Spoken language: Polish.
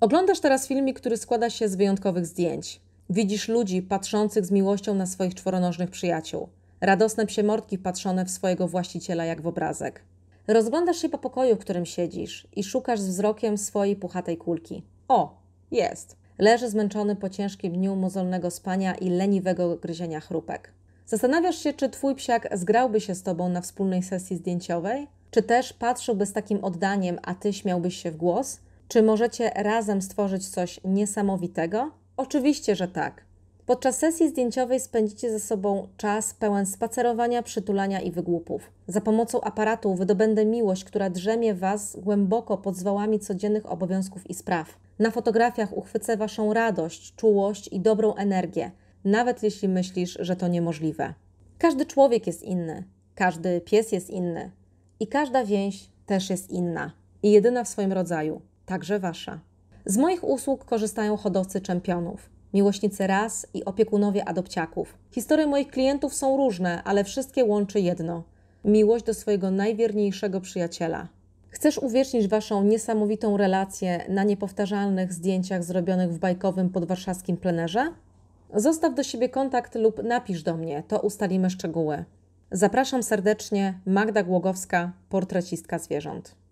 Oglądasz teraz filmik, który składa się z wyjątkowych zdjęć. Widzisz ludzi patrzących z miłością na swoich czworonożnych przyjaciół. Radosne psiemortki patrzone w swojego właściciela jak w obrazek. Rozglądasz się po pokoju, w którym siedzisz i szukasz z wzrokiem swojej puchatej kulki. O, jest. Leży zmęczony po ciężkim dniu mozolnego spania i leniwego gryzienia chrupek. Zastanawiasz się, czy twój psiak zgrałby się z tobą na wspólnej sesji zdjęciowej? Czy też patrzyłby z takim oddaniem, a ty śmiałbyś się w głos? Czy możecie razem stworzyć coś niesamowitego? Oczywiście, że tak. Podczas sesji zdjęciowej spędzicie ze sobą czas pełen spacerowania, przytulania i wygłupów. Za pomocą aparatu wydobędę miłość, która drzemie Was głęboko pod zwałami codziennych obowiązków i spraw. Na fotografiach uchwycę Waszą radość, czułość i dobrą energię, nawet jeśli myślisz, że to niemożliwe. Każdy człowiek jest inny, każdy pies jest inny i każda więź też jest inna i jedyna w swoim rodzaju także wasza. Z moich usług korzystają hodowcy czempionów, miłośnicy ras i opiekunowie adopciaków. Historie moich klientów są różne, ale wszystkie łączy jedno miłość do swojego najwierniejszego przyjaciela. Chcesz uwiecznić waszą niesamowitą relację na niepowtarzalnych zdjęciach zrobionych w bajkowym podwarszawskim plenerze? Zostaw do siebie kontakt lub napisz do mnie, to ustalimy szczegóły. Zapraszam serdecznie, Magda Głogowska, portrecistka zwierząt.